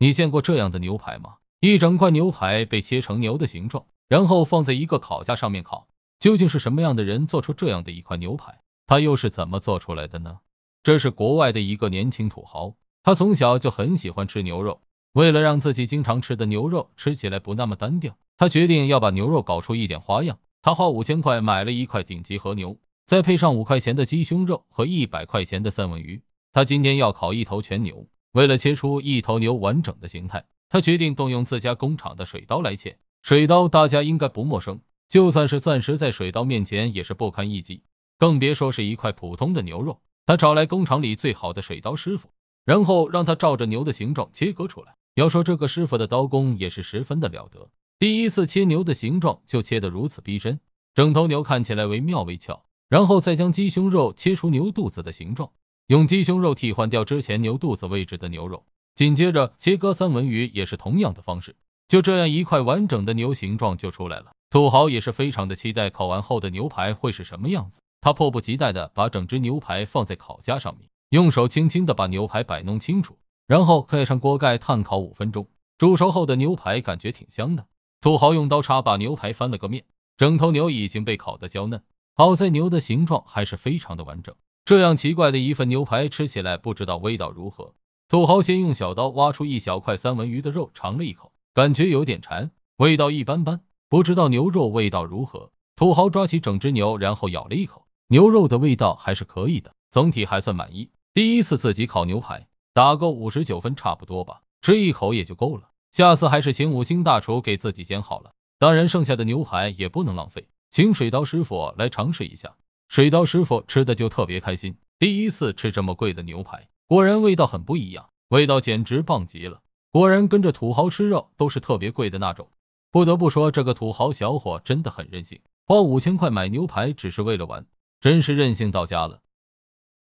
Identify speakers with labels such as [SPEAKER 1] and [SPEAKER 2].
[SPEAKER 1] 你见过这样的牛排吗？一整块牛排被切成牛的形状，然后放在一个烤架上面烤。究竟是什么样的人做出这样的一块牛排？他又是怎么做出来的呢？这是国外的一个年轻土豪，他从小就很喜欢吃牛肉。为了让自己经常吃的牛肉吃起来不那么单调，他决定要把牛肉搞出一点花样。他花五千块买了一块顶级和牛，再配上五块钱的鸡胸肉和一百块钱的三文鱼。他今天要烤一头全牛。为了切出一头牛完整的形态，他决定动用自家工厂的水刀来切。水刀大家应该不陌生，就算是暂时在水刀面前也是不堪一击，更别说是一块普通的牛肉。他找来工厂里最好的水刀师傅，然后让他照着牛的形状切割出来。要说这个师傅的刀工也是十分的了得，第一次切牛的形状就切得如此逼真，整头牛看起来惟妙惟肖。然后再将鸡胸肉切出牛肚子的形状。用鸡胸肉替换掉之前牛肚子位置的牛肉，紧接着切割三文鱼也是同样的方式，就这样一块完整的牛形状就出来了。土豪也是非常的期待烤完后的牛排会是什么样子，他迫不及待的把整只牛排放在烤架上面，用手轻轻的把牛排摆弄清楚，然后盖上锅盖炭烤五分钟。煮熟后的牛排感觉挺香的，土豪用刀叉把牛排翻了个面，整头牛已经被烤得焦嫩，好在牛的形状还是非常的完整。这样奇怪的一份牛排，吃起来不知道味道如何。土豪先用小刀挖出一小块三文鱼的肉，尝了一口，感觉有点馋，味道一般般。不知道牛肉味道如何？土豪抓起整只牛，然后咬了一口，牛肉的味道还是可以的，总体还算满意。第一次自己烤牛排，打个五十九分差不多吧，吃一口也就够了。下次还是请五星大厨给自己煎好了。当然，剩下的牛排也不能浪费，请水刀师傅来尝试一下。水刀师傅吃的就特别开心，第一次吃这么贵的牛排，果然味道很不一样，味道简直棒极了。果然跟着土豪吃肉都是特别贵的那种。不得不说，这个土豪小伙真的很任性，花五千块买牛排只是为了玩，真是任性到家了。